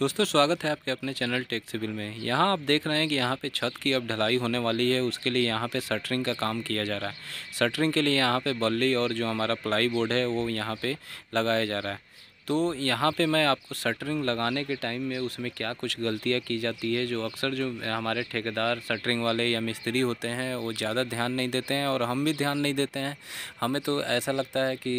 दोस्तों स्वागत है आपके अपने चैनल टेक सिविल में यहाँ आप देख रहे हैं कि यहाँ पे छत की अब ढलाई होने वाली है उसके लिए यहाँ पे सटरिंग का काम किया जा रहा है सटरिंग के लिए यहाँ पे बल्ली और जो हमारा प्लाई बोर्ड है वो यहाँ पे लगाया जा रहा है तो यहाँ पे मैं आपको शटरिंग लगाने के टाइम में उसमें क्या कुछ गलतियाँ की जाती है जो अक्सर जो हमारे ठेकेदार शटरिंग वाले या मिस्त्री होते हैं वो ज़्यादा ध्यान नहीं देते हैं और हम भी ध्यान नहीं देते हैं हमें तो ऐसा लगता है कि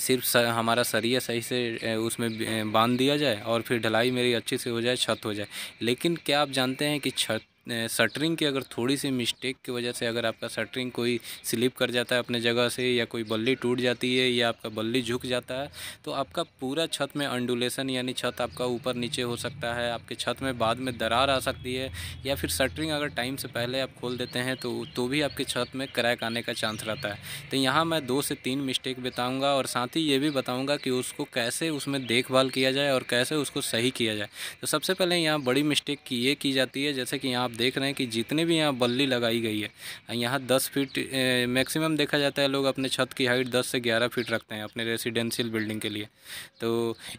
सिर्फ हमारा सरिया सही से उसमें बांध दिया जाए और फिर ढलाई मेरी अच्छी से हो जाए छत हो जाए लेकिन क्या आप जानते हैं कि छत शटरिंग की अगर थोड़ी सी मिस्टेक की वजह से अगर आपका शटरिंग कोई स्लिप कर जाता है अपने जगह से या कोई बल्ली टूट जाती है या आपका बल्ली झुक जाता है तो आपका पूरा छत में अंडुलेशन यानी छत आपका ऊपर नीचे हो सकता है आपके छत में बाद में दरार आ सकती है या फिर शटरिंग अगर टाइम से पहले आप खोल देते हैं तो तो भी आपके छत में क्रैक आने का चांस रहता है तो यहाँ मैं दो से तीन मिस्टेक बताऊँगा और साथ ही ये भी बताऊँगा कि उसको कैसे उसमें देखभाल किया जाए और कैसे उसको सही किया जाए तो सबसे पहले यहाँ बड़ी मिस्टेक ये की जाती है जैसे कि यहाँ आप देख रहे हैं कि जितने भी यहाँ बल्ली लगाई गई है यहाँ दस फीट मैक्सिमम देखा जाता है लोग अपने छत की हाइट दस से ग्यारह फीट रखते हैं अपने रेसिडेंशियल बिल्डिंग के लिए तो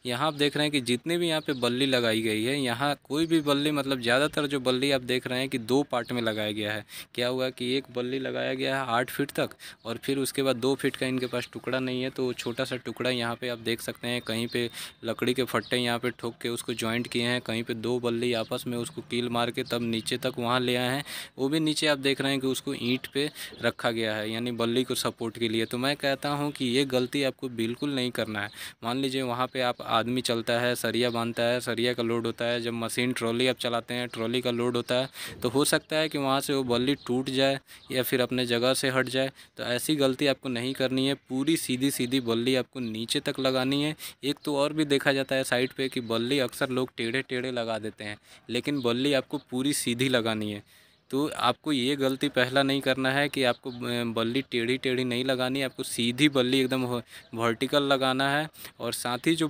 यहाँ आप देख रहे हैं कि जितने भी यहाँ पर बल्ली लगाई गई है यहाँ कोई भी बल्ली मतलब ज़्यादातर जो बल्ली आप देख रहे हैं कि दो पार्ट में लगाया गया है क्या हुआ कि एक बल्ली लगाया गया है आठ फीट तक और फिर उसके बाद दो फीट का इनके पास टुकड़ा नहीं है तो छोटा सा टुकड़ा यहाँ पे आप देख सकते हैं कहीं पे लकड़ी के फट्टे यहाँ पे ठोक के उसको जॉइंट किए हैं कहीं पे दो बल्ली आपस में उसको कील मार के तब नीचे तक वहाँ ले आए हैं वो भी नीचे आप देख रहे हैं कि उसको ईंट पे रखा गया है यानी बल्ली को सपोर्ट के लिए तो मैं कहता हूँ कि ये गलती आपको बिल्कुल नहीं करना है मान लीजिए वहाँ पर आप आदमी चलता है सरिया बांधता है सरिया का लोड होता है जब मशीन ट्रॉली आप चलाते हैं ट्रॉली का लोड होता है तो हो सकता है कि वहाँ से वो बल्ली टूट जाए या फिर अपने जगह से हट जाए तो ऐसी गलती आपको नहीं करनी है पूरी सीधी सीधी बल्ली आपको नीचे तक लगानी है एक तो और भी देखा जाता है साइड पे कि बल्ली अक्सर लोग टेढ़े टेढ़े लगा देते हैं लेकिन बल्ली आपको पूरी सीधी लगानी है तो आपको ये गलती पहला नहीं करना है कि आपको बल्ली टेढ़ी टेढ़ी नहीं लगानी है आपको सीधी बल्ली एकदम वर्टिकल लगाना है और साथ ही जो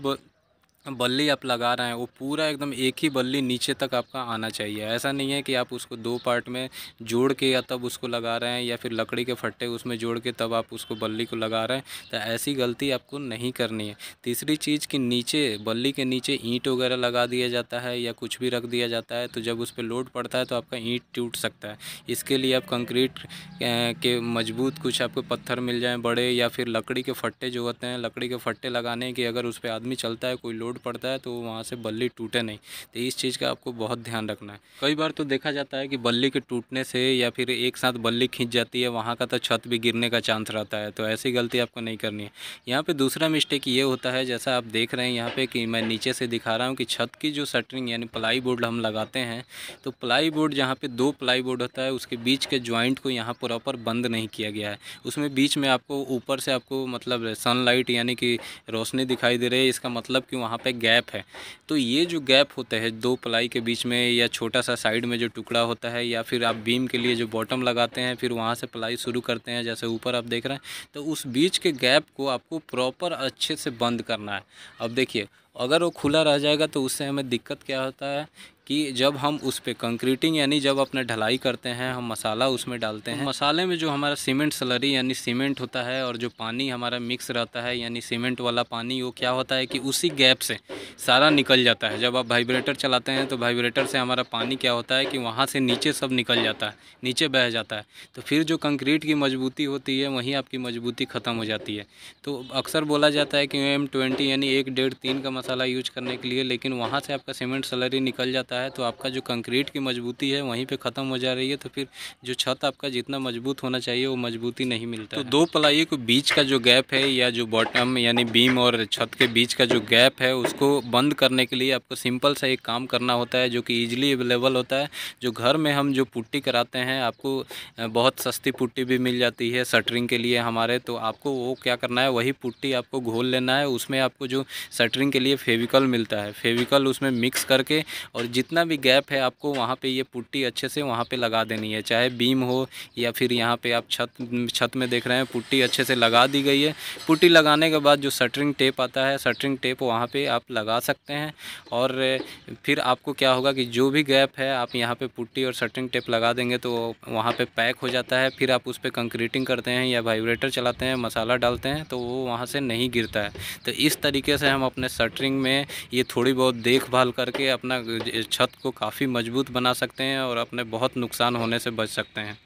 बल्ली आप लगा रहे हैं वो पूरा एकदम एक ही बल्ली नीचे तक आपका आना चाहिए ऐसा नहीं है कि आप उसको दो पार्ट में जोड़ के या तब उसको लगा रहे हैं या फिर लकड़ी के फट्टे उसमें जोड़ के तब आप उसको बल्ली को लगा रहे हैं तो ऐसी गलती आपको नहीं करनी है तीसरी चीज़ कि नीचे बल्ली के नीचे ईंट वगैरह लगा दिया जाता है या कुछ भी रख दिया जाता है तो जब उस पर लोड पड़ता है तो आपका ईंट टूट सकता है इसके लिए आप कंक्रीट के मजबूत कुछ आपको पत्थर मिल जाएँ बड़े या फिर लकड़ी के फट्टे जो होते हैं लकड़ी के फट्टे लगाने के अगर उस पर आदमी चलता है कोई लोड लोड पड़ता है तो वहाँ से बल्ली टूटे नहीं तो इस चीज़ का आपको बहुत ध्यान रखना है कई बार तो देखा जाता है कि बल्ली के टूटने से या फिर एक साथ बल्ली खींच जाती है वहाँ का तो छत भी गिरने का चांस रहता है तो ऐसी गलती आपको नहीं करनी है यहाँ पर दूसरा मिस्टेक ये होता है जैसा आप देख रहे हैं यहाँ पर कि मैं नीचे से दिखा रहा हूँ कि छत की जो शटरिंग यानी प्लाई बोर्ड हम लगाते हैं तो प्लाई बोर्ड जहाँ पर दो प्लाई बोर्ड होता है उसके बीच के ज्वाइंट को यहाँ प्रॉपर बंद नहीं किया गया है उसमें बीच में आपको ऊपर से आपको मतलब सनलाइट यानी कि रोशनी दिखाई दे रही है इसका मतलब कि वहाँ पे गैप है तो ये जो गैप होता है दो प्लाई के बीच में या छोटा सा साइड में जो टुकड़ा होता है या फिर आप बीम के लिए जो बॉटम लगाते हैं फिर वहाँ से प्लाई शुरू करते हैं जैसे ऊपर आप देख रहे हैं तो उस बीच के गैप को आपको प्रॉपर अच्छे से बंद करना है अब देखिए अगर वो खुला रह जाएगा तो उससे हमें दिक्कत क्या होता है कि जब हम उस पर कंक्रीटिंग यानी जब अपना ढलाई करते हैं हम मसाला उसमें डालते हैं मसाले में जो हमारा सीमेंट सलरी यानी सीमेंट होता है और जो पानी हमारा मिक्स रहता है यानी सीमेंट वाला पानी वो क्या होता है कि उसी गैप से सारा निकल जाता है जब आप वाइब्रेटर चलाते हैं तो वाइब्रेटर से हमारा पानी क्या होता है कि वहाँ से नीचे सब निकल जाता है नीचे बह जाता है तो फिर जो कंक्रीट की मजबूती होती है वहीं आपकी मजबूती ख़त्म हो जाती है तो अक्सर बोला जाता है कि एम ट्वेंटी यानी एक डेढ़ तीन का मसाला यूज करने के लिए लेकिन वहाँ से आपका सीमेंट सलरी निकल जाता है जाता है तो आपका जो कंक्रीट की मजबूती है वहीं पे ख़त्म हो जा रही है तो फिर जो छत आपका जितना मजबूत होना चाहिए वो मजबूती नहीं मिलता तो दो पलाइयों को बीच का जो गैप है या जो बॉटम यानी बीम और छत के बीच का जो गैप है उसको बंद करने के लिए आपको सिंपल सा एक काम करना होता है जो कि ईजिली अवेलेबल होता है जो घर में हम जो पुट्टी कराते हैं आपको बहुत सस्ती पुट्टी भी मिल जाती है शटरिंग के लिए हमारे तो आपको वो क्या करना है वही पुट्टी आपको घोल लेना है उसमें आपको जो शटरिंग के लिए फेविकल मिलता है फेविकल उसमें मिक्स करके और जित जितना भी गैप है आपको वहाँ पे ये पुट्टी अच्छे से वहाँ पे लगा देनी है चाहे बीम हो या फिर यहाँ पे आप छत छत में देख रहे हैं पुट्टी अच्छे से लगा दी गई है पुट्टी लगाने के बाद जो शटरिंग टेप आता है शटरिंग टेप वहाँ पर आप लगा सकते हैं और फिर आपको क्या होगा कि जो भी गैप है आप यहाँ पर पुट्टी और शटरिंग टेप लगा देंगे तो वहाँ पर पैक हो जाता है फिर आप उस पर कंक्रीटिंग करते हैं या वाइब्रेटर चलाते हैं मसाला डालते हैं तो वो वहाँ से नहीं गिरता है तो इस तरीके से हम अपने शटरिंग में ये थोड़ी बहुत देखभाल करके अपना छत को काफ़ी मजबूत बना सकते हैं और अपने बहुत नुकसान होने से बच सकते हैं